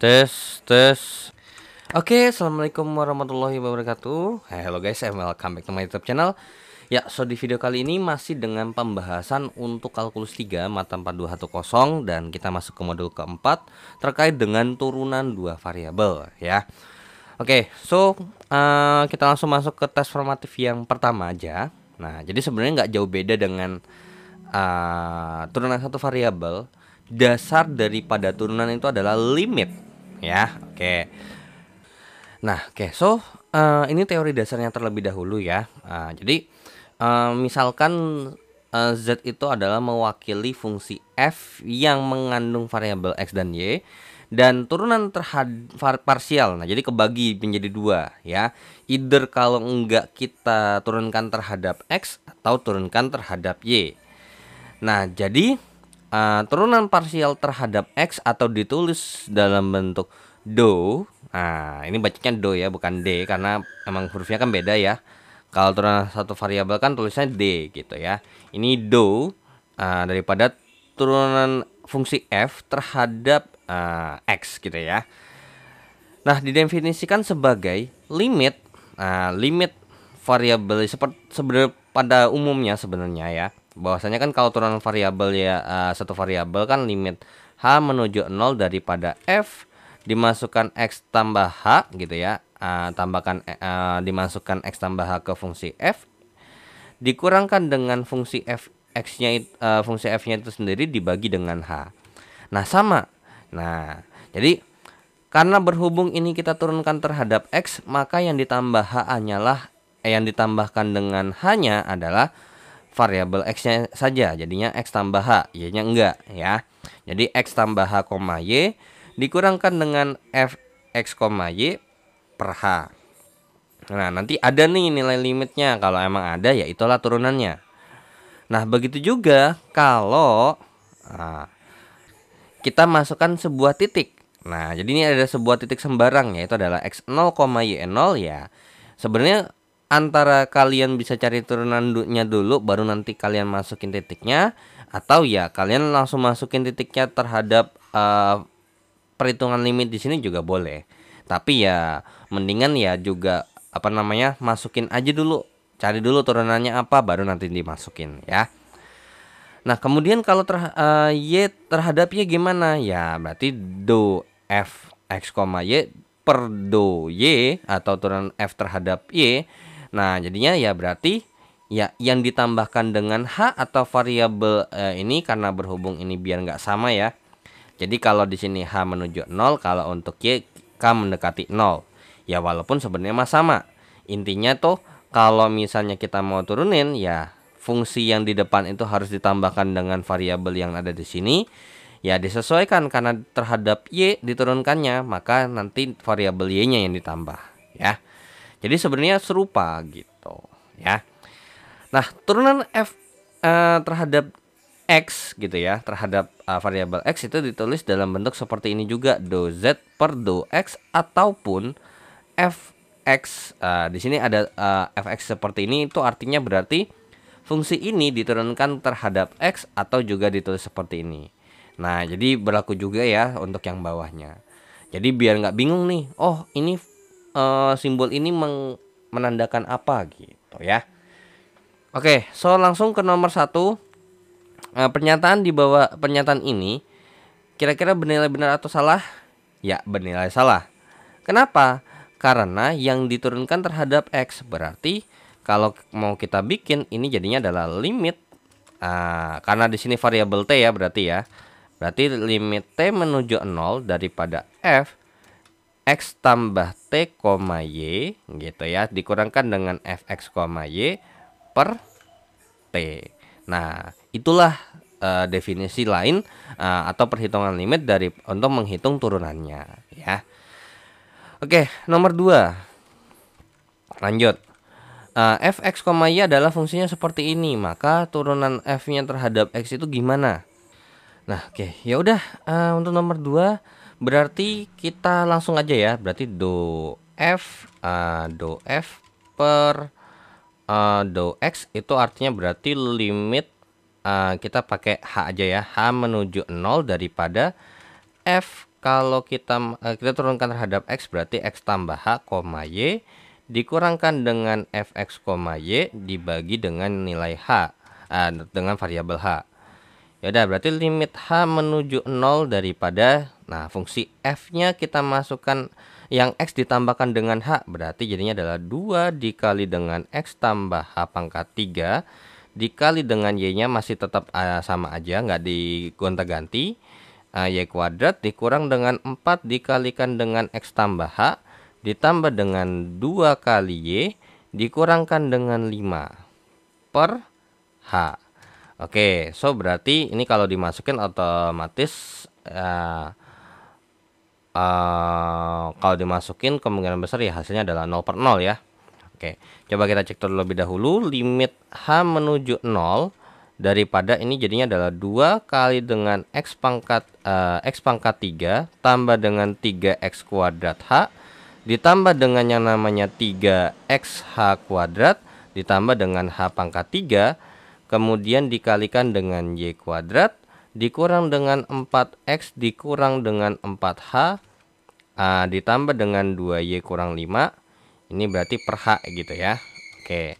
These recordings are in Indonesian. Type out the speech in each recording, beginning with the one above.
Tes, tes. Oke, okay, assalamualaikum warahmatullahi wabarakatuh. Hello guys, and eh, welcome back to my YouTube channel. Ya, so di video kali ini masih dengan pembahasan untuk kalkulus 3 mata 4210 dan kita masuk ke modul keempat terkait dengan turunan dua variabel ya. Oke, okay, so uh, kita langsung masuk ke tes formatif yang pertama aja. Nah, jadi sebenarnya nggak jauh beda dengan uh, turunan satu variabel. Dasar daripada turunan itu adalah limit ya. Oke. Okay. Nah, oke. Okay. So, uh, ini teori dasarnya terlebih dahulu ya. Uh, jadi uh, misalkan uh, Z itu adalah mewakili fungsi f yang mengandung variabel x dan y dan turunan terhad parsial. Nah, jadi kebagi menjadi dua ya. Either kalau enggak kita turunkan terhadap x atau turunkan terhadap y. Nah, jadi uh, turunan parsial terhadap x atau ditulis dalam bentuk do. Nah, ini bacanya do ya, bukan d karena emang hurufnya kan beda ya. Kalau turunan satu variabel kan tulisannya d gitu ya. Ini do uh, daripada turunan fungsi f terhadap uh, x gitu ya. Nah, didefinisikan sebagai limit uh, limit variabel seperti sebenarnya pada umumnya sebenarnya ya bahwasanya kan kalau turunan variabel ya uh, satu variabel kan limit h menuju nol daripada f dimasukkan x tambah h gitu ya uh, tambahkan uh, dimasukkan x tambah h ke fungsi f dikurangkan dengan fungsi f x-nya uh, fungsi f-nya itu sendiri dibagi dengan h nah sama nah jadi karena berhubung ini kita turunkan terhadap x maka yang ditambah h hanyalah eh, yang ditambahkan dengan h-nya adalah variabel x-nya saja. Jadinya x tambah h, y-nya enggak ya. Jadi x tambah h, y dikurangkan dengan f x, y per h. Nah, nanti ada nih nilai limitnya. Kalau emang ada ya itulah turunannya. Nah, begitu juga kalau nah, kita masukkan sebuah titik. Nah, jadi ini ada sebuah titik sembarang ya, itu adalah x0, y0 ya. Sebenarnya antara kalian bisa cari turunannya dulu baru nanti kalian masukin titiknya atau ya kalian langsung masukin titiknya terhadap uh, perhitungan limit di sini juga boleh. Tapi ya mendingan ya juga apa namanya masukin aja dulu cari dulu turunannya apa baru nanti dimasukin ya. Nah kemudian kalau ter, uh, eh, y terhadap y gimana ya berarti do f x, koma y per do y atau turunan f terhadap y Nah, jadinya ya berarti ya yang ditambahkan dengan h atau variabel eh, ini karena berhubung ini biar nggak sama ya. Jadi kalau di sini h menuju 0, kalau untuk y k mendekati 0. Ya walaupun sebenarnya mah sama. Intinya tuh kalau misalnya kita mau turunin ya fungsi yang di depan itu harus ditambahkan dengan variabel yang ada di sini. Ya disesuaikan karena terhadap y diturunkannya, maka nanti variabel y-nya yang ditambah, ya. Jadi sebenarnya serupa gitu ya. Nah, turunan f uh, terhadap x gitu ya, terhadap uh, variabel x itu ditulis dalam bentuk seperti ini juga do z per do x ataupun fx. Uh, eh, di sini ada uh, fx seperti ini itu artinya berarti fungsi ini diturunkan terhadap x atau juga ditulis seperti ini. Nah, jadi berlaku juga ya untuk yang bawahnya. Jadi biar nggak bingung nih, oh ini uh, simbol ini meng menandakan apa gitu ya. Oke, so langsung ke nomor satu. Uh, pernyataan di bawah pernyataan ini kira-kira bernilai benar atau salah? Ya, bernilai salah. Kenapa? Karena yang diturunkan terhadap X berarti kalau mau kita bikin ini jadinya adalah limit uh, karena di sini variabel T ya berarti ya. Berarti limit T menuju 0 daripada F X tambah T, Y gitu ya dikurangkan dengan Fx, Y per T. Nah itulah uh, definisi lain uh, atau perhitungan limit dari untuk menghitung turunannya ya. Oke nomor 2 lanjut uh, eh, fx, y adalah fungsinya seperti ini maka turunan f-nya terhadap x itu gimana? Nah oke ya udah uh, untuk nomor 2 Berarti kita langsung aja ya. Berarti do f uh, do f per uh, do x itu artinya berarti limit uh, kita pakai h aja ya. H menuju nol daripada f kalau kita uh, kita turunkan terhadap x berarti x tambah h, koma y dikurangkan dengan f x koma y dibagi dengan nilai h uh, dengan variabel h. Ya udah berarti limit h menuju nol daripada Nah, fungsi f-nya kita masukkan yang x ditambahkan dengan h berarti jadinya adalah 2 dikali dengan x tambah h pangkat 3 dikali dengan y-nya masih tetap uh, sama aja, nggak digonta-ganti. Eh, y kuadrat dikurang dengan 4 dikalikan dengan x tambah h ditambah dengan 2 kali y dikurangkan dengan 5 per h. Oke, so berarti ini kalau dimasukin otomatis uh, uh, kalau dimasukin kemungkinan besar ya hasilnya adalah 0 per 0 ya. Oke, coba kita cek terlebih dahulu limit H menuju 0 daripada ini jadinya adalah 2 kali dengan X pangkat uh, X pangkat 3 tambah dengan 3X kuadrat H ditambah dengan yang namanya 3XH kuadrat ditambah dengan H pangkat 3 kemudian dikalikan dengan Y kuadrat dikurang dengan 4X dikurang dengan 4H uh, ditambah dengan 2Y kurang 5 ini berarti per H gitu ya oke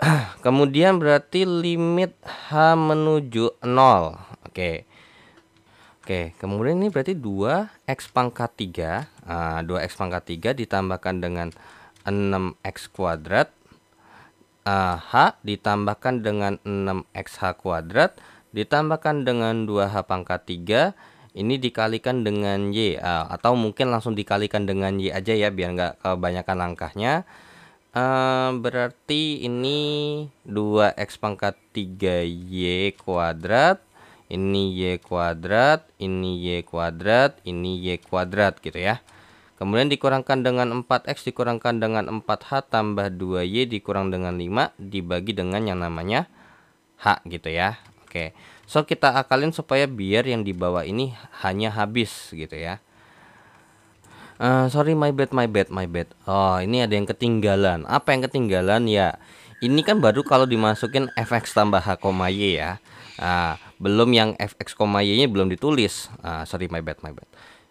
kemudian berarti limit H menuju 0 oke Oke, kemudian ini berarti 2x pangkat 3 uh, 2x pangkat 3 ditambahkan dengan 6x kuadrat uh, H ditambahkan dengan 6xh kuadrat ditambahkan dengan 2H pangkat 3 ini dikalikan dengan Y atau mungkin langsung dikalikan dengan Y aja ya biar nggak kebanyakan langkahnya e, berarti ini 2X pangkat 3Y kuadrat ini Y kuadrat ini Y kuadrat ini Y kuadrat gitu ya Kemudian dikurangkan dengan 4X dikurangkan dengan 4H tambah 2Y dikurang dengan 5 dibagi dengan yang namanya H gitu ya. Oke. So kita akalin supaya biar yang di bawah ini hanya habis gitu ya. Uh, sorry my bad my bad my bad. Oh, ini ada yang ketinggalan. Apa yang ketinggalan ya? Ini kan baru kalau dimasukin fx tambah h, y ya. Uh, belum yang fx, y-nya belum ditulis. Uh, sorry my bad my bad.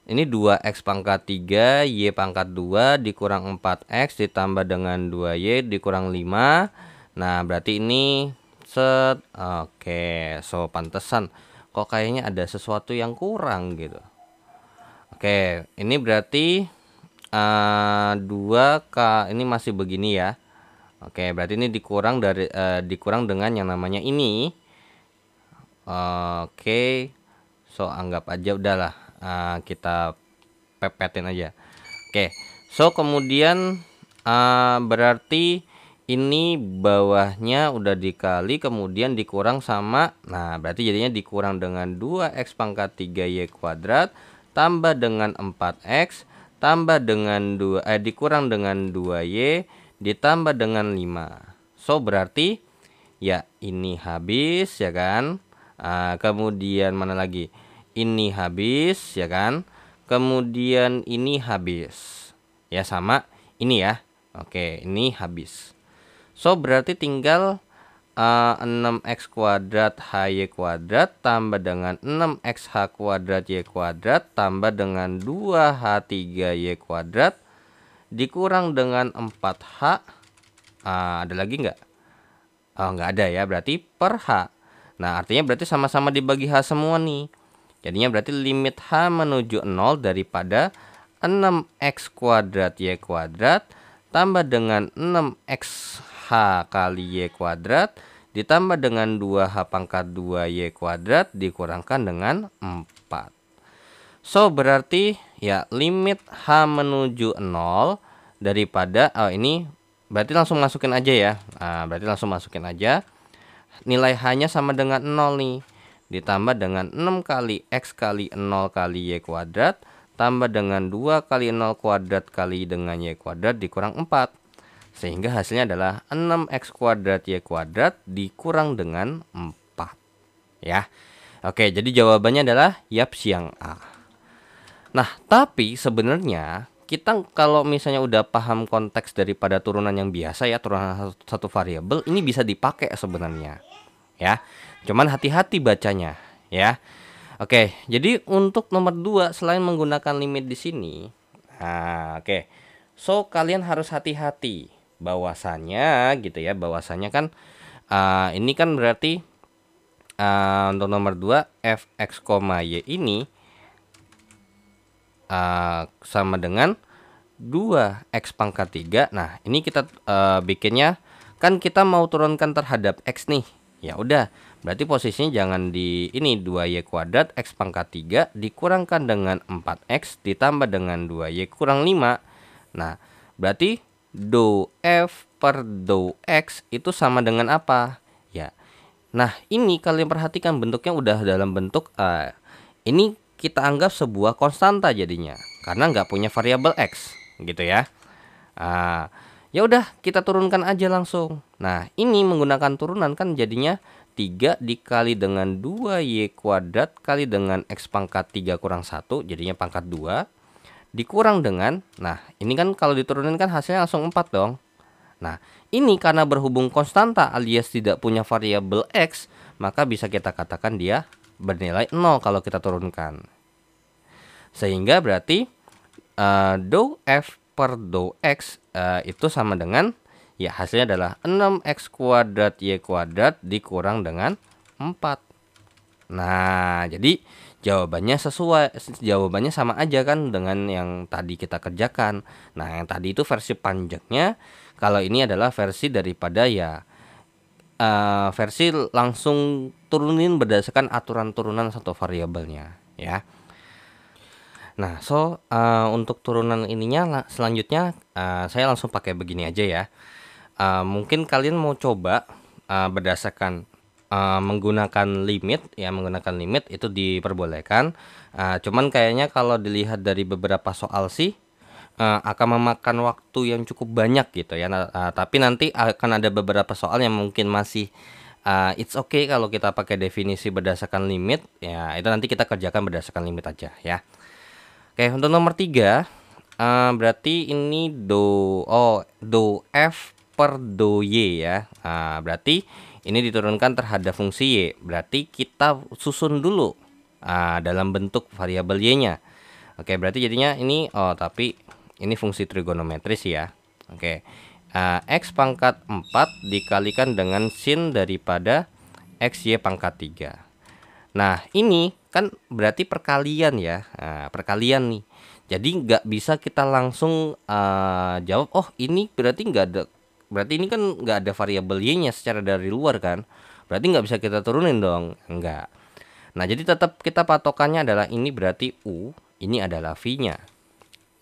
Ini 2x pangkat 3, y pangkat 2 dikurang 4x ditambah dengan 2y dikurang 5. Nah, berarti ini set oke so pantesan kok kayaknya ada sesuatu yang kurang gitu oke ini berarti uh, k ini masih begini ya oke berarti ini dikurang dari uh, dikurang dengan yang namanya ini uh, oke so anggap aja udahlah uh, kita pepetin aja oke so kemudian uh, berarti ini bawahnya udah dikali kemudian dikurang sama nah berarti jadinya dikurang dengan 2x pangkat 3y kuadrat tambah dengan 4x tambah dengan 2 eh dikurang dengan 2y ditambah dengan 5 so berarti ya ini habis ya kan nah, kemudian mana lagi ini habis ya kan kemudian ini habis ya sama ini ya oke ini habis So berarti tinggal uh, eh, 6x kuadrat HY kuadrat tambah dengan 6xH kuadrat Y kuadrat tambah dengan 2H3Y kuadrat dikurang dengan 4H uh, ah, ada lagi nggak? Oh, nggak ada ya berarti per H. Nah artinya berarti sama-sama dibagi H semua nih. Jadinya berarti limit H menuju 0 daripada 6x kuadrat Y kuadrat tambah dengan 6x H kali Y kuadrat ditambah dengan 2H pangkat 2Y kuadrat dikurangkan dengan 4. So, berarti ya limit H menuju 0 daripada, oh ini berarti langsung masukin aja ya. Nah, berarti langsung masukin aja. Nilai H-nya sama dengan 0 nih. Ditambah dengan 6 kali X kali 0 kali Y kuadrat tambah dengan 2 kali 0 kuadrat kali dengan Y kuadrat dikurang 4. Sehingga hasilnya adalah 6x kuadrat y kuadrat dikurang dengan 4. Ya. Oke, jadi jawabannya adalah yap siang A. Nah, tapi sebenarnya kita kalau misalnya udah paham konteks daripada turunan yang biasa ya turunan satu, variabel ini bisa dipakai sebenarnya ya cuman hati-hati bacanya ya oke jadi untuk nomor 2 selain menggunakan limit di sini nah, oke so kalian harus hati-hati bahwasannya gitu ya bahwasannya kan uh, ini kan berarti uh, untuk nomor 2 fx, y ini uh, sama dengan 2x pangkat 3. Nah, ini kita uh, bikinnya kan kita mau turunkan terhadap x nih. Ya udah, berarti posisinya jangan di ini 2y kuadrat x pangkat 3 dikurangkan dengan 4x ditambah dengan 2y kurang 5. Nah, berarti do f per do x itu sama dengan apa? Ya. Nah, ini kalian perhatikan bentuknya udah dalam bentuk uh, ini kita anggap sebuah konstanta jadinya karena nggak punya variabel x gitu ya. Uh, ya udah kita turunkan aja langsung. Nah, ini menggunakan turunan kan jadinya 3 dikali dengan 2y kuadrat kali dengan x pangkat 3 kurang 1 jadinya pangkat 2 dikurang dengan nah ini kan kalau diturunin kan hasilnya langsung 4 dong nah ini karena berhubung konstanta alias tidak punya variabel x maka bisa kita katakan dia bernilai 0 kalau kita turunkan sehingga berarti uh, eh, do f per do x uh, itu sama dengan ya hasilnya adalah 6x kuadrat y kuadrat dikurang dengan 4 nah jadi jawabannya sesuai jawabannya sama aja kan dengan yang tadi kita kerjakan nah yang tadi itu versi panjangnya kalau ini adalah versi daripada ya uh, versi langsung turunin berdasarkan aturan turunan satu variabelnya ya nah so uh, untuk turunan ininya selanjutnya uh, saya langsung pakai begini aja ya uh, mungkin kalian mau coba uh, berdasarkan Eh, menggunakan limit ya menggunakan limit itu diperbolehkan uh, cuman kayaknya kalau dilihat dari beberapa soal sih eh, akan memakan waktu yang cukup banyak gitu ya uh, tapi nanti akan ada beberapa soal yang mungkin masih uh, it's okay kalau kita pakai definisi berdasarkan limit ya itu nanti kita kerjakan berdasarkan limit aja ya oke untuk nomor tiga uh, berarti ini do oh do f per do y ya uh, berarti ini diturunkan terhadap fungsi y berarti kita susun dulu ah, dalam bentuk variabel y-nya oke berarti jadinya ini oh tapi ini fungsi trigonometris ya oke ah, x pangkat 4 dikalikan dengan sin daripada x y pangkat 3 nah ini kan berarti perkalian ya nah, perkalian nih jadi nggak bisa kita langsung uh, jawab oh ini berarti nggak ada berarti ini kan nggak ada variabel y-nya secara dari luar kan berarti nggak bisa kita turunin dong nggak nah jadi tetap kita patokannya adalah ini berarti u ini adalah v-nya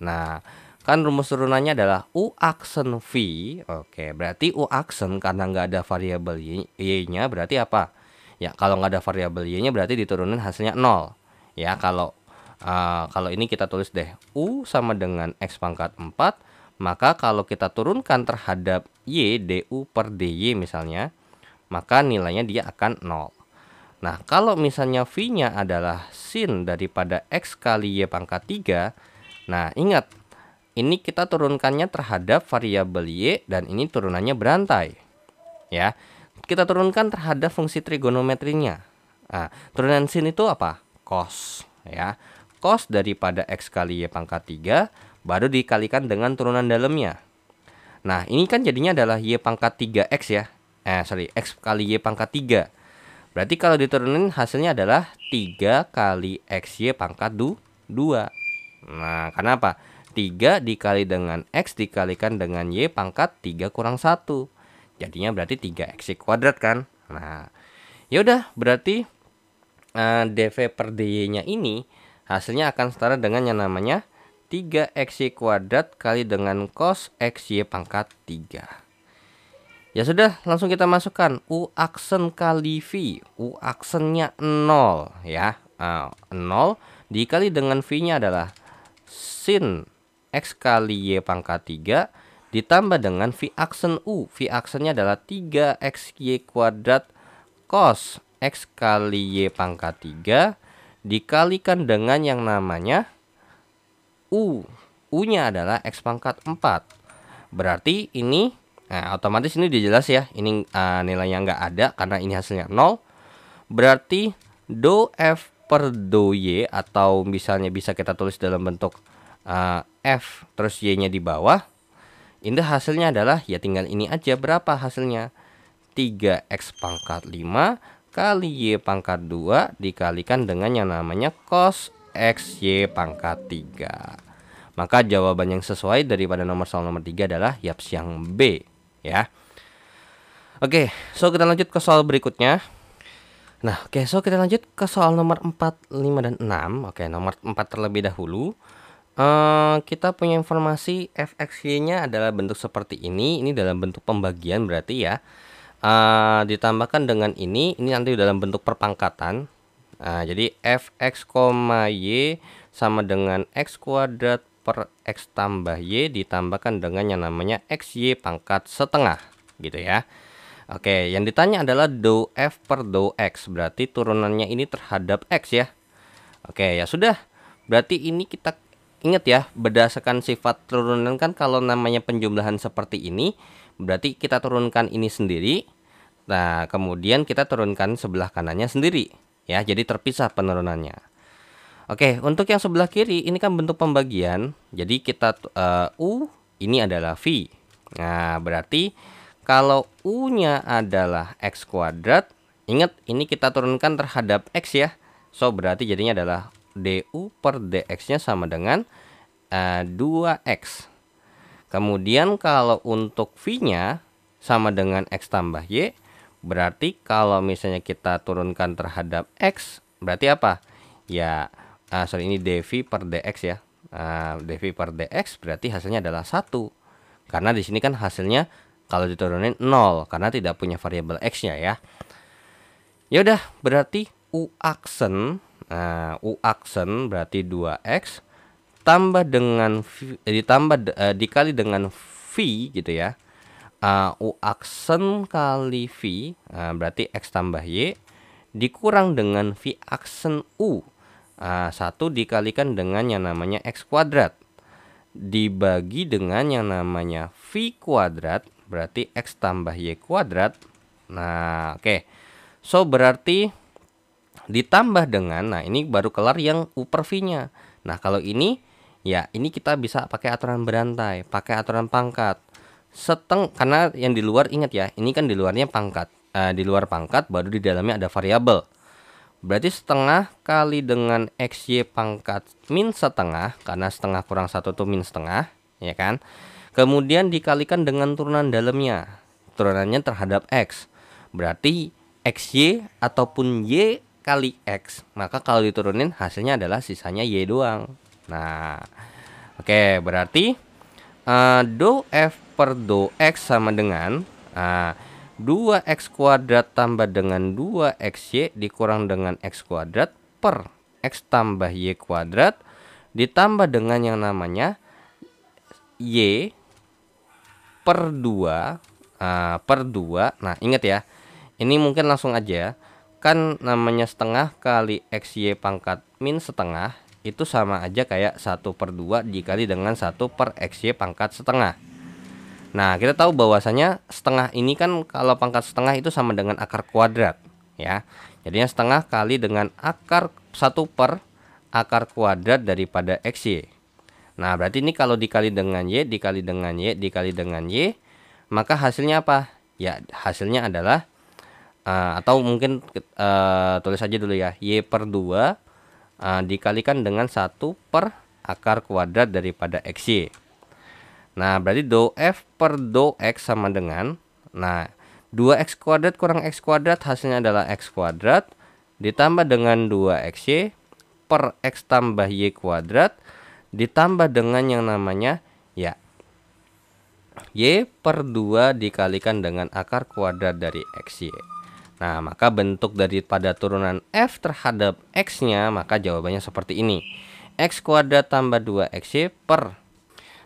nah kan rumus turunannya adalah u aksen v oke berarti u aksen karena nggak ada variabel y-nya berarti apa ya kalau nggak ada variabel y-nya berarti diturunin hasilnya nol ya kalau uh, kalau ini kita tulis deh u sama dengan x pangkat 4 maka kalau kita turunkan terhadap Y DU per DY misalnya, maka nilainya dia akan 0. Nah, kalau misalnya V-nya adalah sin daripada X kali Y pangkat 3, nah ingat, ini kita turunkannya terhadap variabel Y dan ini turunannya berantai. Ya, kita turunkan terhadap fungsi trigonometrinya. Nah, turunan sin itu apa? Cos, ya. Cos daripada X kali Y pangkat 3 baru dikalikan dengan turunan dalamnya. Nah, ini kan jadinya adalah Y pangkat 3X ya. Eh, sorry, X kali Y pangkat 3. Berarti kalau diturunin hasilnya adalah 3 kali x y pangkat 2. Nah, karena apa? 3 dikali dengan X dikalikan dengan Y pangkat 3 kurang 1. Jadinya berarti 3 x kuadrat kan? Nah, yaudah berarti uh, eh, DV per DY-nya ini hasilnya akan setara dengan yang namanya 3xy kuadrat kali dengan cos xy pangkat 3. Ya sudah, langsung kita masukkan U aksen kali V. U aksennya 0 ya. Uh, ah, 0 dikali dengan V-nya adalah sin X kali Y pangkat 3 ditambah dengan V aksen U. V aksennya adalah 3XY kuadrat cos X kali Y pangkat 3 dikalikan dengan yang namanya U. U-nya adalah X pangkat 4. Berarti ini nah, otomatis ini dia jelas ya. Ini uh, nilainya nggak ada karena ini hasilnya 0. Berarti do F per do Y atau misalnya bisa kita tulis dalam bentuk uh, F terus Y-nya di bawah. Ini hasilnya adalah ya tinggal ini aja berapa hasilnya. 3X pangkat 5 kali Y pangkat 2 dikalikan dengan yang namanya cos X, Y pangkat 3. Maka jawaban yang sesuai daripada nomor soal nomor 3 adalah Yaps yang B ya. Oke, so kita lanjut ke soal berikutnya. Nah, oke, so kita lanjut ke soal nomor 4, 5, dan 6. Oke, nomor 4 terlebih dahulu. Uh, kita punya informasi fxy-nya adalah bentuk seperti ini. Ini dalam bentuk pembagian berarti ya. Uh, ditambahkan dengan ini, ini nanti dalam bentuk perpangkatan. Nah, jadi fx, y sama dengan x kuadrat per x tambah y ditambahkan dengan yang namanya xy pangkat setengah gitu ya. Oke, yang ditanya adalah do f per dou x, berarti turunannya ini terhadap x ya. Oke, ya sudah. Berarti ini kita ingat ya, berdasarkan sifat turunan kan kalau namanya penjumlahan seperti ini, berarti kita turunkan ini sendiri. Nah, kemudian kita turunkan sebelah kanannya sendiri ya jadi terpisah penurunannya oke untuk yang sebelah kiri ini kan bentuk pembagian jadi kita uh, u ini adalah v nah berarti kalau u nya adalah x kuadrat ingat ini kita turunkan terhadap x ya so berarti jadinya adalah du per dx nya sama dengan uh, eh, 2x kemudian kalau untuk v nya sama dengan x tambah y Berarti kalau misalnya kita turunkan terhadap X, berarti apa? Ya, uh, sorry ini dv per dx ya. Uh, dv per dx berarti hasilnya adalah satu Karena di sini kan hasilnya kalau diturunin 0 karena tidak punya variabel x-nya ya. yaudah berarti u aksen uh, u aksen berarti 2x tambah dengan v, eh, ditambah eh, dikali dengan v gitu ya uh, U aksen kali V uh, berarti X tambah Y dikurang dengan V aksen U. Uh, satu dikalikan dengan yang namanya X kuadrat. Dibagi dengan yang namanya V kuadrat berarti X tambah Y kuadrat. Nah oke. Okay. So berarti ditambah dengan nah ini baru kelar yang U per V-nya. Nah kalau ini ya ini kita bisa pakai aturan berantai, pakai aturan pangkat seteng karena yang di luar ingat ya ini kan di luarnya pangkat uh, di luar pangkat baru di dalamnya ada variabel berarti setengah kali dengan xy pangkat min setengah karena setengah kurang satu itu min setengah ya kan kemudian dikalikan dengan turunan dalamnya turunannya terhadap x berarti xy ataupun y kali x maka kalau diturunin hasilnya adalah sisanya y doang nah oke berarti uh, do f per do x sama dengan uh, ah, 2x kuadrat tambah dengan 2 y dikurang dengan x kuadrat per x tambah y kuadrat ditambah dengan yang namanya y per 2 uh, ah, per 2 nah ingat ya ini mungkin langsung aja ya. kan namanya setengah kali x y pangkat min setengah itu sama aja kayak 1 per 2 dikali dengan 1 per XY pangkat setengah. Nah, kita tahu bahwasanya setengah ini kan kalau pangkat setengah itu sama dengan akar kuadrat, ya. Jadinya setengah kali dengan akar 1 per akar kuadrat daripada XY. Nah, berarti ini kalau dikali dengan Y, dikali dengan Y, dikali dengan Y, maka hasilnya apa? Ya, hasilnya adalah eh, atau mungkin uh, tulis aja dulu ya, Y per 2 uh, dikalikan dengan 1 per akar kuadrat daripada XY. Nah, berarti do F per do X sama dengan, nah, 2X kuadrat kurang X kuadrat hasilnya adalah X kuadrat ditambah dengan 2XY per X tambah Y kuadrat ditambah dengan yang namanya ya. Y per 2 dikalikan dengan akar kuadrat dari XY. Nah, maka bentuk daripada turunan f terhadap x-nya maka jawabannya seperti ini. x kuadrat tambah 2xy per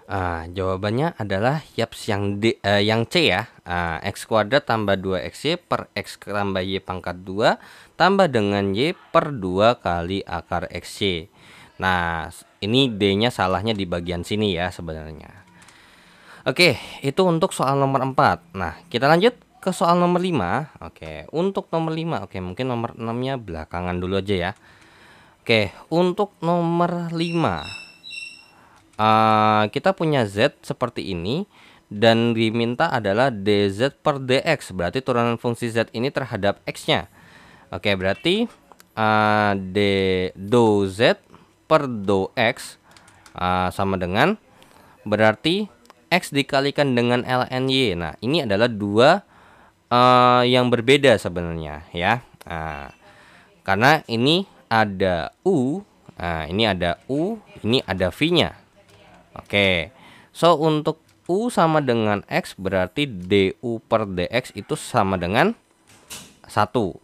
uh, jawabannya adalah yaps yang D, uh, yang C ya. Uh, x kuadrat tambah 2xy per x tambah y pangkat 2 tambah dengan y per 2 kali akar x xy. Nah, ini D-nya salahnya di bagian sini ya sebenarnya. Oke, itu untuk soal nomor 4. Nah, kita lanjut ke soal nomor 5 Oke untuk nomor 5 Oke mungkin nomor 6 nya belakangan dulu aja ya Oke untuk nomor 5 uh, eh, Kita punya Z seperti ini Dan diminta adalah DZ per DX Berarti turunan fungsi Z ini terhadap X nya Oke berarti uh, D do Z per do X uh, Sama dengan Berarti X dikalikan dengan LNY Nah ini adalah dua uh, yang berbeda sebenarnya ya. uh, karena ini ada U, uh, ini ada U, ini ada V-nya. Oke. Okay. So untuk U sama dengan X berarti DU per DX itu sama dengan satu.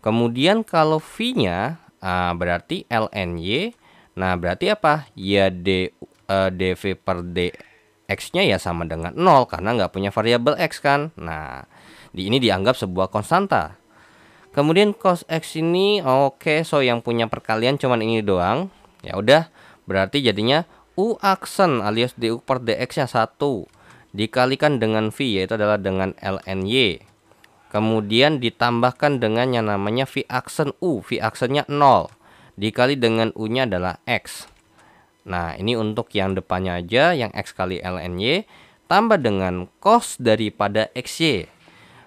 Kemudian kalau V-nya uh, berarti y Nah, berarti apa? Ya D, uh, eh, DV per D x-nya ya sama dengan 0 karena nggak punya variabel x kan. Nah, di ini dianggap sebuah konstanta. Kemudian cos x ini oke, okay, so yang punya perkalian cuman ini doang. Ya udah, berarti jadinya u aksen alias du per dx-nya 1 dikalikan dengan v yaitu adalah dengan ln y. Kemudian ditambahkan dengan yang namanya v aksen u, v aksennya 0 dikali dengan u-nya adalah x. Nah, ini untuk yang depannya aja yang X kali lny tambah dengan cos daripada XY.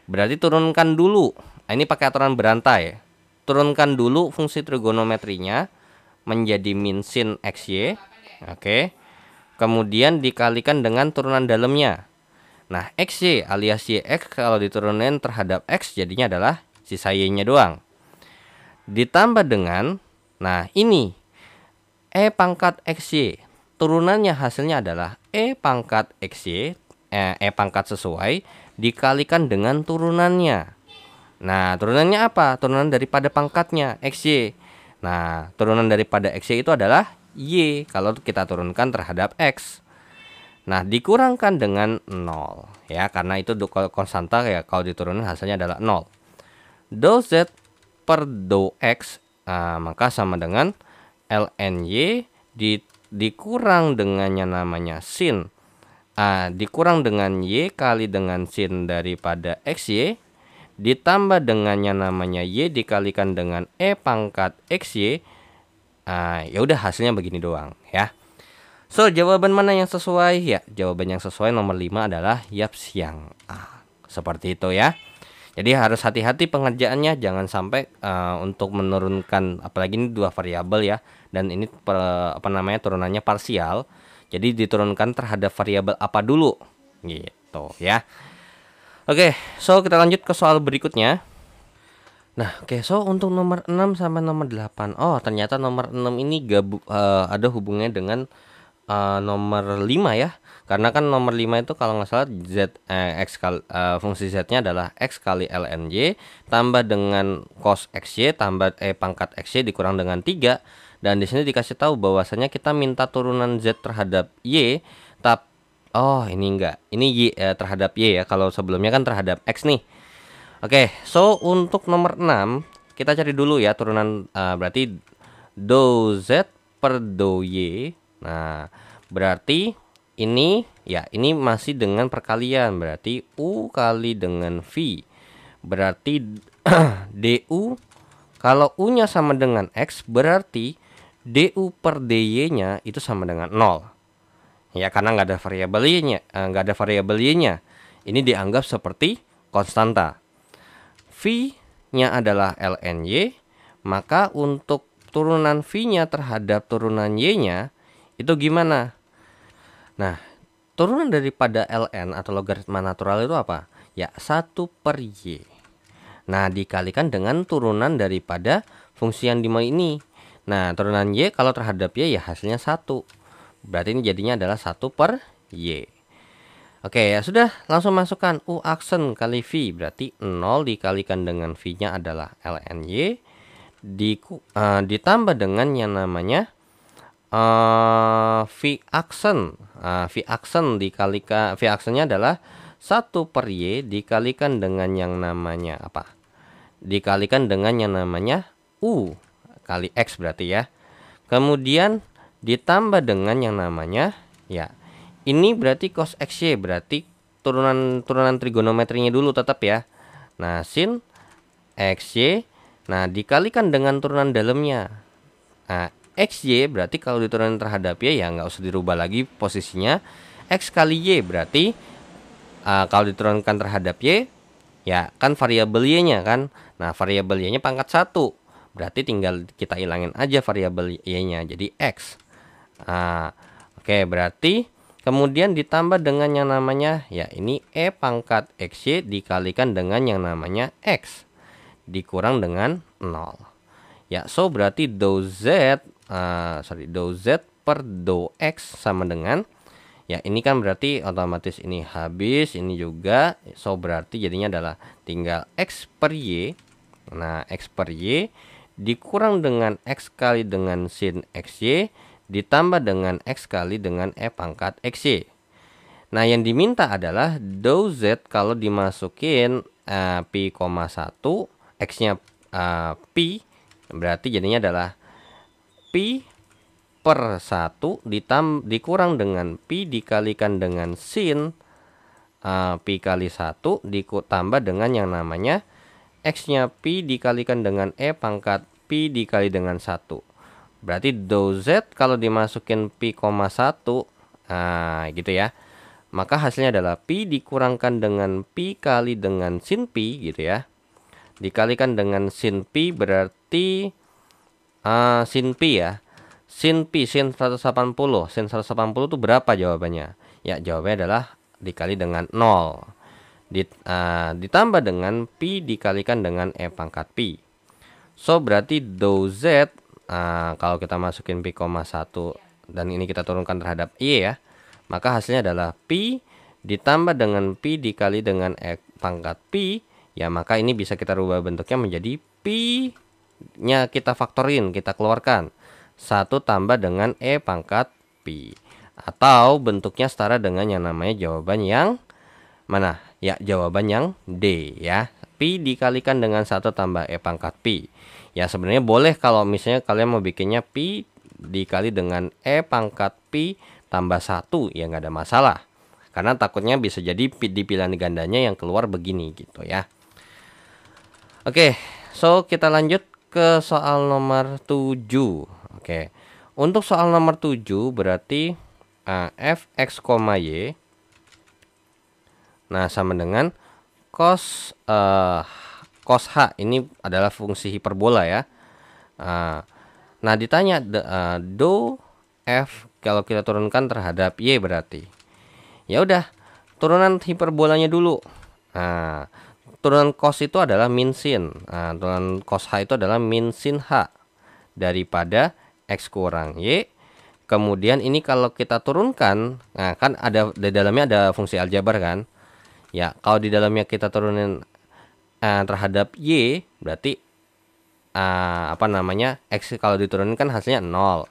Berarti turunkan dulu. Nah, ini pakai aturan berantai. Turunkan dulu fungsi trigonometrinya menjadi min sin XY. Oke. Okay. Kemudian dikalikan dengan turunan dalamnya. Nah, XY alias YX kalau diturunin terhadap X jadinya adalah sisa Y-nya doang. Ditambah dengan, nah ini E pangkat XY. Turunannya hasilnya adalah E pangkat XY, eh, E pangkat sesuai, dikalikan dengan turunannya. Nah, turunannya apa? Turunan daripada pangkatnya, XY. Nah, turunan daripada XY itu adalah Y kalau kita turunkan terhadap X. Nah, dikurangkan dengan 0 ya, karena itu konstanta ya kalau diturunkan hasilnya adalah 0. Dou Z per dou X, nah, maka sama dengan LNY di, dikurang dengannya namanya sin. A dikurang dengan Y kali dengan sin daripada XY ditambah dengannya namanya Y dikalikan dengan E pangkat XY. Ah, ya udah hasilnya begini doang ya. So, jawaban mana yang sesuai? Ya, jawaban yang sesuai nomor 5 adalah yaps yang A. Ah, seperti itu ya. Jadi harus hati-hati pengerjaannya, jangan sampai uh, untuk menurunkan, apalagi ini dua variabel ya, dan ini per, apa namanya turunannya parsial. Jadi diturunkan terhadap variabel apa dulu, gitu ya. Oke, okay, so kita lanjut ke soal berikutnya. Nah, oke, okay, so untuk nomor 6 sama nomor 8. Oh, ternyata nomor 6 ini gabu, uh, ada hubungannya dengan uh, nomor 5 ya karena kan nomor 5 itu kalau nggak salah z eh, x kali eh, fungsi z-nya adalah x kali ln y tambah dengan cos x y tambah eh pangkat x y dikurang dengan 3 dan di sini dikasih tahu bahwasanya kita minta turunan z terhadap y tapi oh ini enggak ini y eh, terhadap y ya kalau sebelumnya kan terhadap x nih Oke, okay, so untuk nomor 6 kita cari dulu ya turunan uh, berarti do z per do y. Nah, berarti ini ya ini masih dengan perkalian berarti U kali dengan V berarti DU kalau U-nya sama dengan X berarti DU per DY-nya itu sama dengan nol ya karena nggak ada variabel Y-nya eh, nggak ada variabel Y-nya ini dianggap seperti konstanta V-nya adalah ln Y maka untuk turunan V-nya terhadap turunan Y-nya itu gimana? Nah, turunan daripada ln atau logaritma natural itu apa? Ya, 1 per y. Nah, dikalikan dengan turunan daripada fungsi yang dimulai ini. Nah, turunan y kalau terhadap y ya hasilnya 1. Berarti ini jadinya adalah 1 per y. Oke, ya sudah langsung masukkan u aksen kali v berarti 0 dikalikan dengan v-nya adalah ln y di, uh, ditambah dengan yang namanya uh, v aksen uh, v aksen dikalikan v aksennya adalah satu per y dikalikan dengan yang namanya apa dikalikan dengan yang namanya u kali x berarti ya kemudian ditambah dengan yang namanya ya ini berarti cos xy berarti turunan turunan trigonometrinya dulu tetap ya nah sin x xy nah dikalikan dengan turunan dalamnya nah XY berarti kalau diturunkan terhadap Y ya nggak usah dirubah lagi posisinya. X kali Y berarti uh, kalau diturunkan terhadap Y ya kan variabel Y-nya kan. Nah, variabel Y-nya pangkat satu Berarti tinggal kita hilangin aja variabel Y-nya jadi X. uh, oke okay, berarti kemudian ditambah dengan yang namanya ya ini E pangkat XY dikalikan dengan yang namanya X dikurang dengan 0. Ya, so berarti dou Z Eh, sorry dou z per dou x sama dengan ya ini kan berarti otomatis ini habis ini juga so berarti jadinya adalah tinggal x per y nah x per y dikurang dengan x kali dengan sin xy ditambah dengan x kali dengan e pangkat xy nah yang diminta adalah dou z kalau dimasukin uh, pi satu x nya uh, eh, pi berarti jadinya adalah pi per 1 ditam dikurang dengan pi dikalikan dengan sin uh, pi kali 1 ditambah dengan yang namanya x-nya pi dikalikan dengan e pangkat pi dikali dengan 1. Berarti dou z kalau dimasukin pi koma 1 nah gitu ya. Maka hasilnya adalah pi dikurangkan dengan pi kali dengan sin pi gitu ya. Dikalikan dengan sin pi berarti Uh, sin pi ya. Sin pi sin 180. Sin 180 itu berapa jawabannya? Ya, jawabannya adalah dikali dengan 0. Dit, uh, ditambah dengan pi dikalikan dengan e pangkat pi. So berarti do z uh, kalau kita masukin pi koma 1 dan ini kita turunkan terhadap i ya, maka hasilnya adalah pi ditambah dengan pi dikali dengan e pangkat pi. Ya, maka ini bisa kita rubah bentuknya menjadi pi nya kita faktorin, kita keluarkan. 1 tambah dengan E pangkat p Atau bentuknya setara dengan yang namanya jawaban yang mana? Ya, jawaban yang D ya. p dikalikan dengan 1 tambah E pangkat p Ya, sebenarnya boleh kalau misalnya kalian mau bikinnya p dikali dengan E pangkat p tambah 1 ya nggak ada masalah. Karena takutnya bisa jadi pi di pilihan gandanya yang keluar begini gitu ya. Oke, so kita lanjut ke soal nomor 7. Oke. Untuk soal nomor 7 berarti uh, fx, y nah sama dengan cos uh, cos h ini adalah fungsi hiperbola ya. Uh, nah, ditanya uh, do f kalau kita turunkan terhadap y berarti. Ya udah, turunan hiperbolanya dulu. Nah, turunan cos itu adalah min sin. Nah, turunan cos H itu adalah min sin H daripada X kurang Y. Kemudian ini kalau kita turunkan, nah kan ada di dalamnya ada fungsi aljabar kan. Ya, kalau di dalamnya kita turunin eh, terhadap Y, berarti eh, apa namanya? X kalau diturunkan hasilnya nol.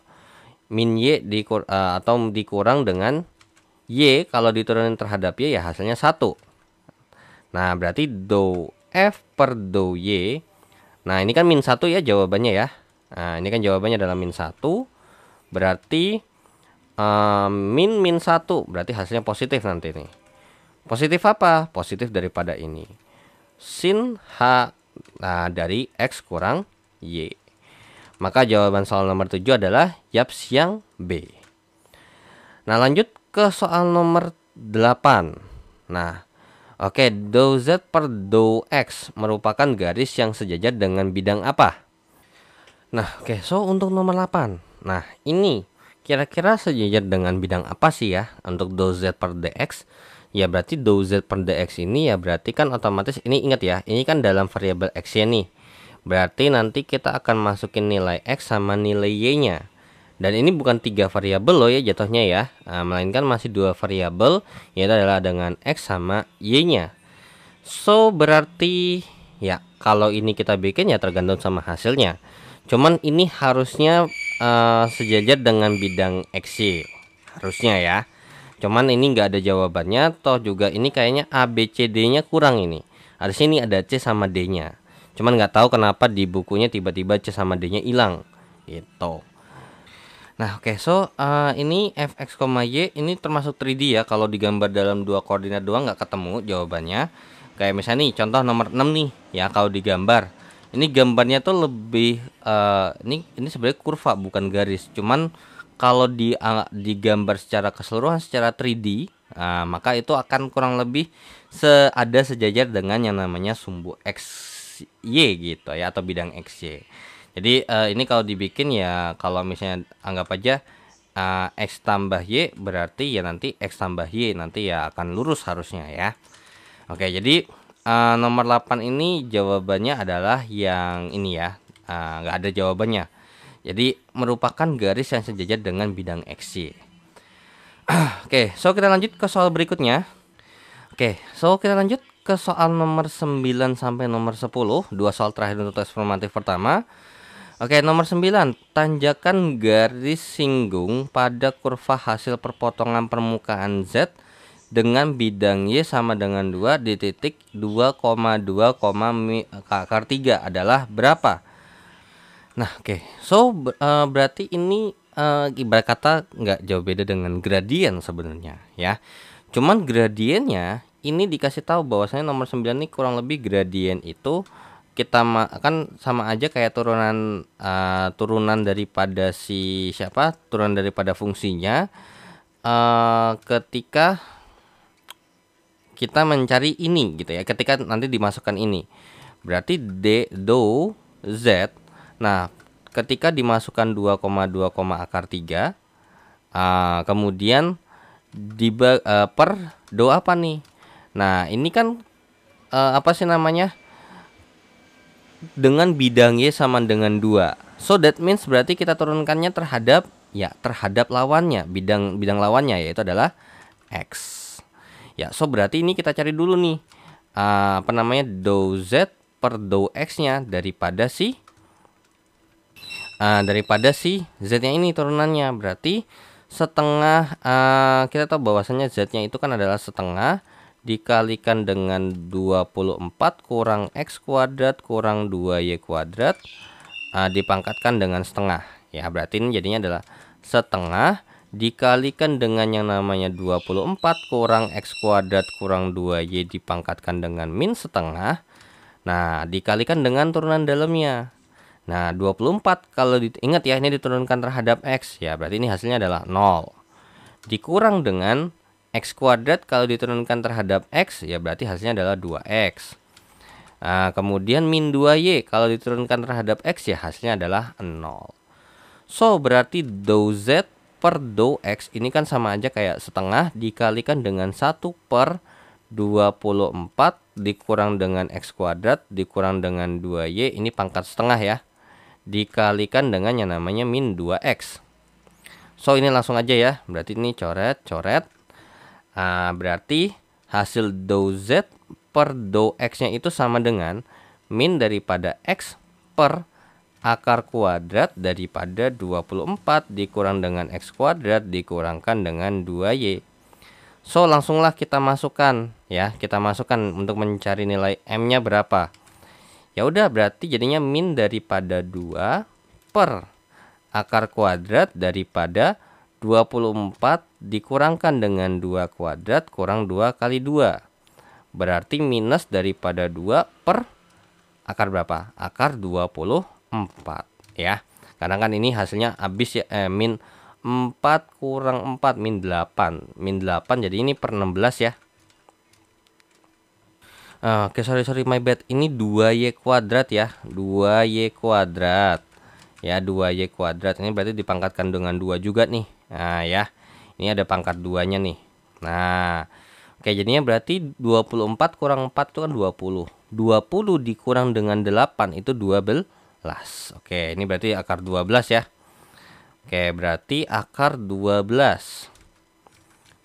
Min Y dikur, eh, atau dikurang dengan Y kalau diturunin terhadap Y ya hasilnya satu. Nah, berarti do F per do Y. Nah, ini kan min 1 ya jawabannya ya. Nah, ini kan jawabannya dalam min 1. Berarti uh, min min 1. Berarti hasilnya positif nanti nih. Positif apa? Positif daripada ini. Sin H nah, dari X kurang Y. Maka jawaban soal nomor 7 adalah Yaps siang B. Nah lanjut ke soal nomor 8. Nah Oke, dou z per dou x merupakan garis yang sejajar dengan bidang apa? Nah, oke, so untuk nomor 8. Nah, ini kira-kira sejajar dengan bidang apa sih ya untuk dou z per dx? Ya berarti dou z per dx ini ya berarti kan otomatis ini ingat ya, ini kan dalam variabel x-nya nih. Berarti nanti kita akan masukin nilai x sama nilai y-nya. Dan ini bukan tiga variabel loh ya jatuhnya ya, nah, melainkan masih dua variabel yaitu adalah dengan x sama y-nya. So berarti ya kalau ini kita bikin ya tergantung sama hasilnya. Cuman ini harusnya uh, sejajar dengan bidang x XY harusnya ya. Cuman ini nggak ada jawabannya toh juga ini kayaknya a b c d nya kurang ini. Harusnya ini ada C sama D-nya. Cuman nggak tahu kenapa di bukunya tiba-tiba C sama D-nya hilang gitu. Nah, oke, okay, so uh, ini fx, y ini termasuk 3D ya kalau digambar dalam dua koordinat doang nggak ketemu jawabannya. Kayak misalnya nih contoh nomor 6 nih ya kalau digambar. Ini gambarnya tuh lebih uh, ini ini sebenarnya kurva bukan garis. Cuman kalau di uh, digambar secara keseluruhan secara 3D, uh, maka itu akan kurang lebih se ada sejajar dengan yang namanya sumbu x y gitu ya atau bidang x y. Jadi uh, ini kalau dibikin ya kalau misalnya anggap aja uh, x tambah y berarti ya nanti x tambah y nanti ya akan lurus harusnya ya. Oke, jadi uh, nomor 8 ini jawabannya adalah yang ini ya. nggak uh, ada jawabannya. Jadi merupakan garis yang sejajar dengan bidang x y. Oke, so kita lanjut ke soal berikutnya. Oke, so kita lanjut ke soal nomor 9 sampai nomor 10, dua soal terakhir untuk tes formatif pertama. Oke, nomor 9, tanjakan garis singgung pada kurva hasil perpotongan permukaan Z dengan bidang Y sama dengan 2 di titik 2,2, akar 3 adalah berapa? Nah, oke. Okay. So, uh, berarti ini uh, ibarat kata nggak jauh beda dengan gradien sebenarnya, ya. Cuman gradiennya ini dikasih tahu bahwasanya nomor 9 ini kurang lebih gradien itu kita kan sama aja kayak turunan uh, turunan daripada si siapa turunan daripada fungsinya uh, ketika kita mencari ini gitu ya ketika nanti dimasukkan ini berarti d do z nah ketika dimasukkan 2,2, akar 3 uh, eh, kemudian di uh, per do apa nih nah ini kan uh, apa sih namanya dengan bidang Y sama dengan 2. So that means berarti kita turunkannya terhadap ya terhadap lawannya, bidang bidang lawannya yaitu adalah X. Ya, so berarti ini kita cari dulu nih uh, apa namanya dou Z per dou X-nya daripada si uh, daripada si Z-nya ini turunannya. Berarti setengah uh, kita tahu bahwasannya Z-nya itu kan adalah setengah dikalikan dengan 24 kurang X kuadrat kurang 2Y kuadrat uh, dipangkatkan dengan setengah ya berarti ini jadinya adalah setengah dikalikan dengan yang namanya 24 kurang X kuadrat kurang 2Y dipangkatkan dengan min setengah nah dikalikan dengan turunan dalamnya nah 24 kalau diingat ya ini diturunkan terhadap X ya berarti ini hasilnya adalah 0 dikurang dengan X kuadrat kalau diturunkan terhadap X ya berarti hasilnya adalah 2X. Nah, kemudian min 2Y kalau diturunkan terhadap X ya hasilnya adalah 0. So berarti dou Z per dou X ini kan sama aja kayak setengah dikalikan dengan 1 per 24 dikurang dengan X kuadrat dikurang dengan 2Y ini pangkat setengah ya. Dikalikan dengan yang namanya min 2X. So ini langsung aja ya berarti ini coret coret Uh, berarti hasil dou z per dou x-nya itu sama dengan min daripada x per akar kuadrat daripada 24 dikurang dengan x kuadrat dikurangkan dengan 2y. So langsunglah kita masukkan ya, kita masukkan untuk mencari nilai m-nya berapa. Ya udah berarti jadinya min daripada 2 per akar kuadrat daripada 24 dikurangkan dengan 2 kuadrat kurang 2 kali 2. Berarti minus daripada 2 per akar berapa? Akar 24 ya. Karena kan ini hasilnya habis ya eh, min 4 kurang 4 min 8. Min 8 jadi ini per 16 ya. Eh, oke, okay, sorry sorry my bad. Ini 2y kuadrat ya. 2y kuadrat. Ya, 2y kuadrat ini berarti dipangkatkan dengan 2 juga nih. Nah, ya. Ini ada pangkat duanya nih. Nah, oke jadinya berarti 24 kurang 4 itu kan 20. 20 dikurang dengan 8 itu 12. Oke, ini berarti akar 12 ya. Oke, berarti akar 12.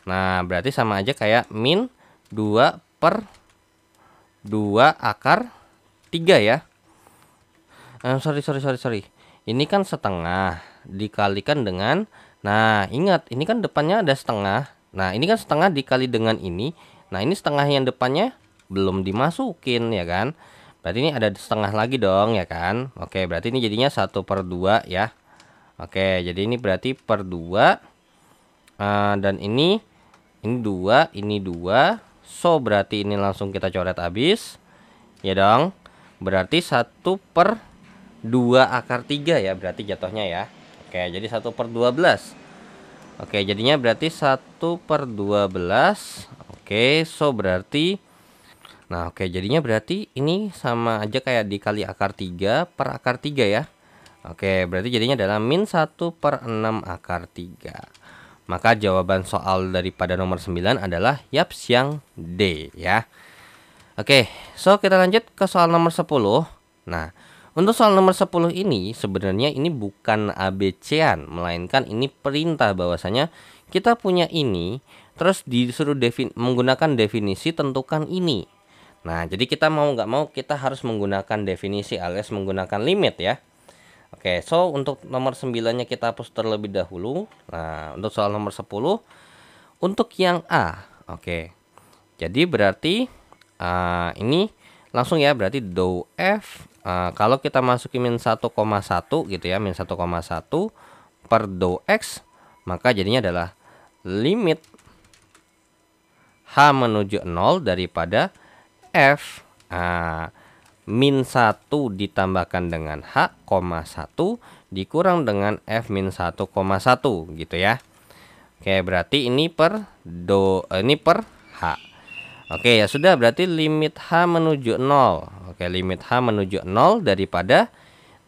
Nah, berarti sama aja kayak min 2 per 2 akar 3 ya. Eh, sorry, sorry, sorry, sorry. Ini kan setengah dikalikan dengan Nah, ingat ini kan depannya ada setengah. Nah, ini kan setengah dikali dengan ini. Nah, ini setengah yang depannya belum dimasukin ya kan. Berarti ini ada setengah lagi dong ya kan. Oke, berarti ini jadinya 1 per 2 ya. Oke, jadi ini berarti per 2. Uh, eh, dan ini ini 2, ini 2. So, berarti ini langsung kita coret habis. Ya dong. Berarti 1 per 2 akar 3 ya berarti jatuhnya ya. Oke jadi 1 per 12 Oke jadinya berarti 1 per 12 Oke so berarti Nah oke jadinya berarti ini sama aja kayak dikali akar 3 per akar 3 ya Oke berarti jadinya adalah min 1 per 6 akar 3 Maka jawaban soal daripada nomor 9 adalah yap siang D ya Oke so kita lanjut ke soal nomor 10 Nah untuk soal nomor 10 ini sebenarnya ini bukan ABC-an melainkan ini perintah bahwasanya kita punya ini terus disuruh defin menggunakan definisi tentukan ini. Nah, jadi kita mau nggak mau kita harus menggunakan definisi alias menggunakan limit ya. Oke, so untuk nomor 9-nya kita hapus terlebih dahulu. Nah, untuk soal nomor 10 untuk yang A, oke. Jadi berarti uh, ini langsung ya berarti do f Nah, kalau kita masukin min 1,1 gitu ya, min 1,1 per do x, maka jadinya adalah limit h menuju 0 daripada f. Nah, min 1 ditambahkan dengan h, 1 dikurang dengan f min 1,1 gitu ya. Oke, berarti ini per do eh, ini per h. Oke ya sudah berarti limit H menuju 0 Oke limit H menuju 0 daripada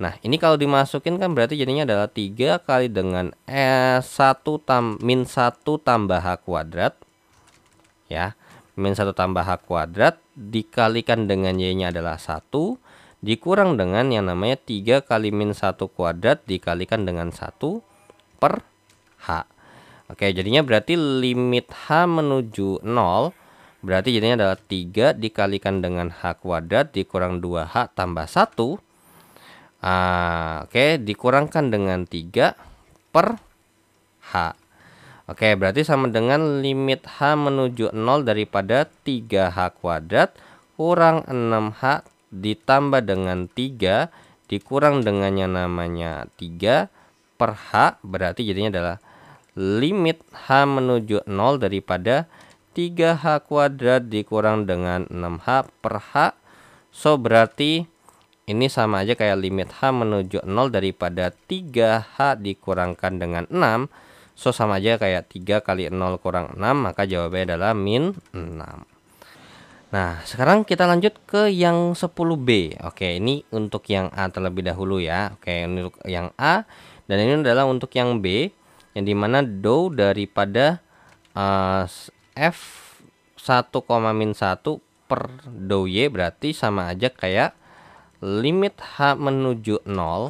Nah ini kalau dimasukin kan berarti jadinya adalah 3 kali dengan S1 tam, min 1 tambah H kuadrat Ya min 1 tambah H kuadrat dikalikan dengan Y nya adalah 1 Dikurang dengan yang namanya 3 kali min 1 kuadrat dikalikan dengan 1 per H Oke jadinya berarti limit H menuju 0 Berarti jadinya adalah 3 dikalikan dengan H kuadrat dikurang 2H tambah 1. Ah, Oke, okay, dikurangkan dengan 3 per H. Oke, okay, berarti sama dengan limit H menuju 0 daripada 3H kuadrat kurang 6H ditambah dengan 3 dikurang dengan yang namanya 3 per H. Berarti jadinya adalah limit H menuju 0 daripada 3 3H kuadrat dikurang dengan 6H per H. So, berarti ini sama aja kayak limit H menuju 0 daripada 3H dikurangkan dengan 6. So, sama aja kayak 3 kali 0 kurang 6, maka jawabannya adalah min 6. Nah, sekarang kita lanjut ke yang 10B. Oke, ini untuk yang A terlebih dahulu ya. Oke, ini untuk yang A dan ini adalah untuk yang B yang dimana do daripada uh, F 1, min 1 per dou Y berarti sama aja kayak limit H menuju 0 uh,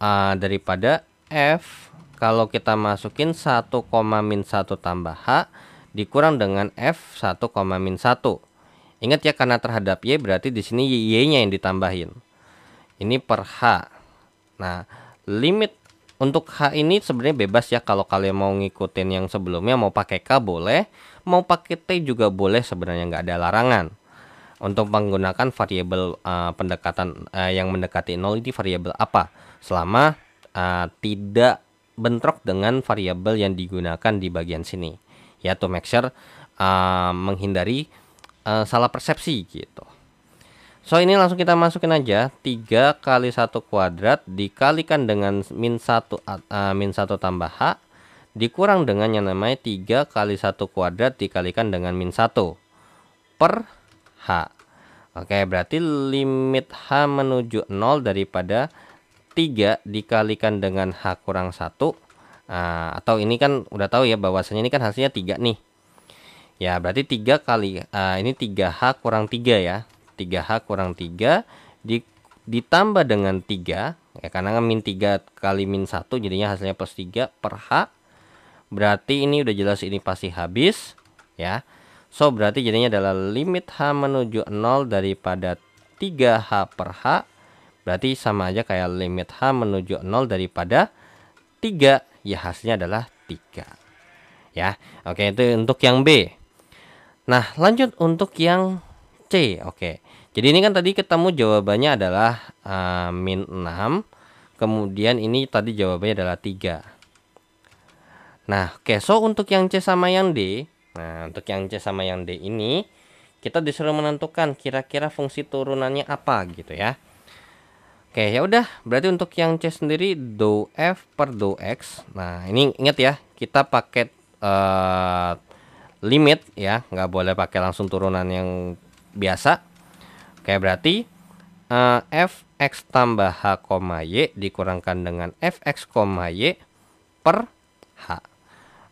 eh, daripada F kalau kita masukin 1, min 1 tambah H dikurang dengan F 1, min 1. Ingat ya karena terhadap Y berarti di sini Y-nya yang ditambahin. Ini per H. Nah, limit untuk H ini sebenarnya bebas ya kalau kalian mau ngikutin yang sebelumnya mau pakai K boleh, mau pakai T juga boleh sebenarnya nggak ada larangan. Untuk menggunakan variabel uh, pendekatan uh, yang mendekati nol ini variabel apa? Selama uh, tidak bentrok dengan variabel yang digunakan di bagian sini, yaitu make sure uh, menghindari uh, salah persepsi gitu. So ini langsung kita masukin aja 3 kali 1 kuadrat dikalikan dengan min 1 uh, eh, min 1 tambah H dikurang dengan yang namanya 3 kali 1 kuadrat dikalikan dengan min 1 per H Oke berarti limit H menuju 0 daripada 3 dikalikan dengan H kurang 1 uh, ah, Atau ini kan udah tahu ya bahwasanya ini kan hasilnya 3 nih Ya berarti 3 kali uh, ini 3H kurang 3 ya 3H kurang 3 di, ditambah dengan 3 ya karena kan min 3 kali min 1 jadinya hasilnya plus 3 per H berarti ini udah jelas ini pasti habis ya so berarti jadinya adalah limit H menuju 0 daripada 3H per H berarti sama aja kayak limit H menuju 0 daripada 3 ya hasilnya adalah 3 ya oke itu untuk yang B nah lanjut untuk yang C oke jadi ini kan tadi ketemu jawabannya adalah uh, min 6. Kemudian ini tadi jawabannya adalah 3. Nah, oke, okay, so untuk yang C sama yang D, nah untuk yang C sama yang D ini kita disuruh menentukan kira-kira fungsi turunannya apa gitu ya. Oke, ya udah, berarti untuk yang C sendiri do F per do X. Nah, ini ingat ya, kita pakai uh, limit ya, nggak boleh pakai langsung turunan yang biasa Oke, berarti uh, fx tambah h, koma y dikurangkan dengan fx, y per h.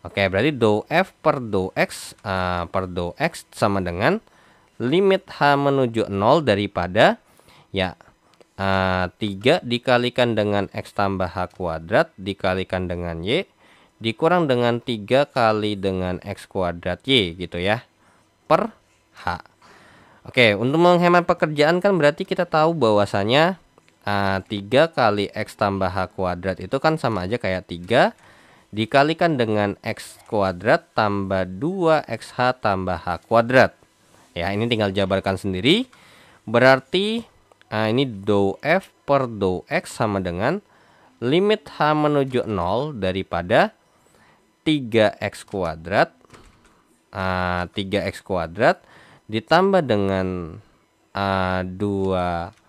Oke, berarti do f per do x uh, per do x sama dengan limit h menuju 0 daripada ya uh, eh, 3 dikalikan dengan x tambah h kuadrat dikalikan dengan y dikurang dengan 3 kali dengan x kuadrat y gitu ya per h. Oke, untuk menghemat pekerjaan kan berarti kita tahu bahwasanya uh, ah, 3 kali X tambah H kuadrat itu kan sama aja kayak 3 dikalikan dengan X kuadrat tambah 2 h tambah H kuadrat. Ya, ini tinggal jabarkan sendiri. Berarti uh, ini do F per do X sama dengan limit H menuju 0 daripada 3X kuadrat. Uh, ah, 3X kuadrat ditambah dengan uh, 2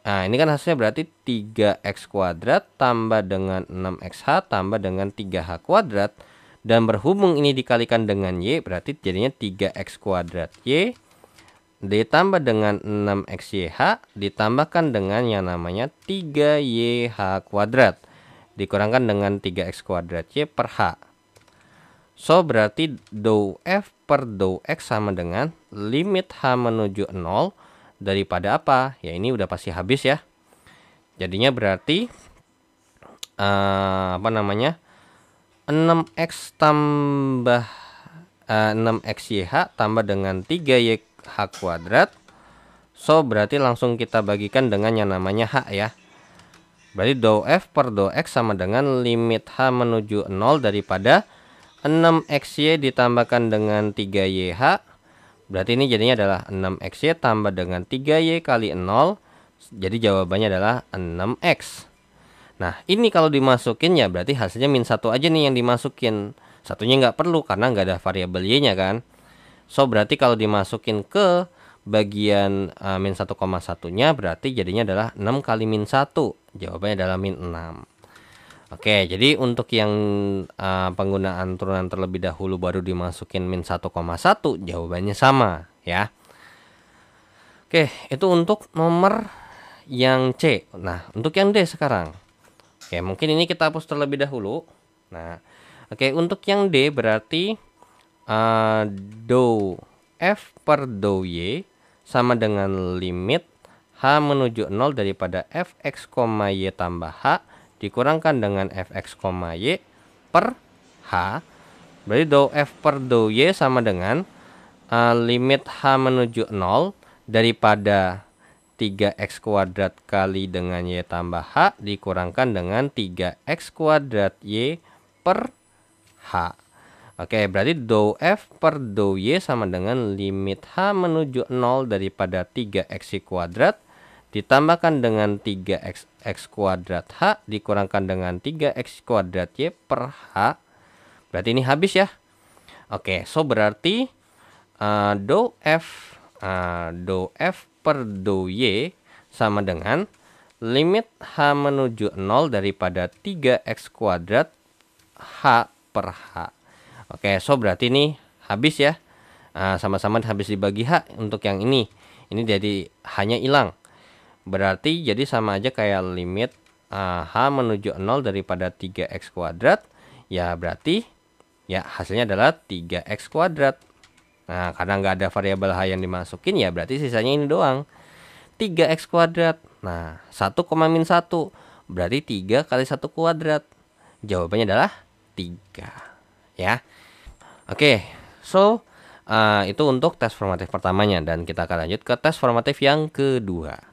Nah, ini kan hasilnya berarti 3x kuadrat tambah dengan 6xh tambah dengan 3h kuadrat. Dan berhubung ini dikalikan dengan y, berarti jadinya 3x kuadrat y ditambah dengan 6xyh ditambahkan dengan yang namanya 3yh kuadrat. Dikurangkan dengan 3x kuadrat y per h. So berarti dou f per dou x sama dengan limit h menuju 0 daripada apa? Ya ini udah pasti habis ya. Jadinya berarti uh, apa namanya? 6x tambah uh, eh, 6xyh tambah dengan 3 h kuadrat. So berarti langsung kita bagikan dengan yang namanya h ya. Berarti dou f per dou x sama dengan limit h menuju 0 daripada 6XY ditambahkan dengan 3YH Berarti ini jadinya adalah 6XY tambah dengan 3Y kali 0 Jadi jawabannya adalah 6X Nah ini kalau dimasukin ya berarti hasilnya min 1 aja nih yang dimasukin Satunya nggak perlu karena nggak ada variabel Y-nya kan So berarti kalau dimasukin ke bagian uh, min 1,1 nya berarti jadinya adalah 6 kali min 1 Jawabannya adalah min 6 Oke, jadi untuk yang uh, penggunaan turunan terlebih dahulu baru dimasukin min 1,1 jawabannya sama ya. Oke, itu untuk nomor yang C. Nah, untuk yang D sekarang. Oke, mungkin ini kita hapus terlebih dahulu. Nah, oke untuk yang D berarti uh, eh, do F per do Y sama dengan limit H menuju 0 daripada f X, Y tambah H dikurangkan dengan fx, y per h. Berarti dou f per dou y sama dengan uh, limit h menuju 0 daripada 3x kuadrat kali dengan y tambah h dikurangkan dengan 3x kuadrat y per h. Oke, berarti dou f per dou y sama dengan limit h menuju 0 daripada 3x kuadrat ditambahkan dengan 3x x kuadrat h dikurangkan dengan 3x kuadrat y per h berarti ini habis ya oke so berarti uh, eh, do f uh, eh, do f per do y sama dengan limit h menuju 0 daripada 3x kuadrat h per h oke so berarti ini habis ya eh, sama-sama uh, sama -sama habis dibagi h untuk yang ini ini jadi hanya hilang Berarti jadi sama aja kayak limit uh, H menuju 0 daripada 3X kuadrat. Ya berarti ya hasilnya adalah 3X kuadrat. Nah karena nggak ada variabel H yang dimasukin ya berarti sisanya ini doang. 3X kuadrat. Nah 1, min 1 berarti 3 kali 1 kuadrat. Jawabannya adalah 3 ya. Oke, okay, so uh, itu untuk tes formatif pertamanya dan kita akan lanjut ke tes formatif yang kedua.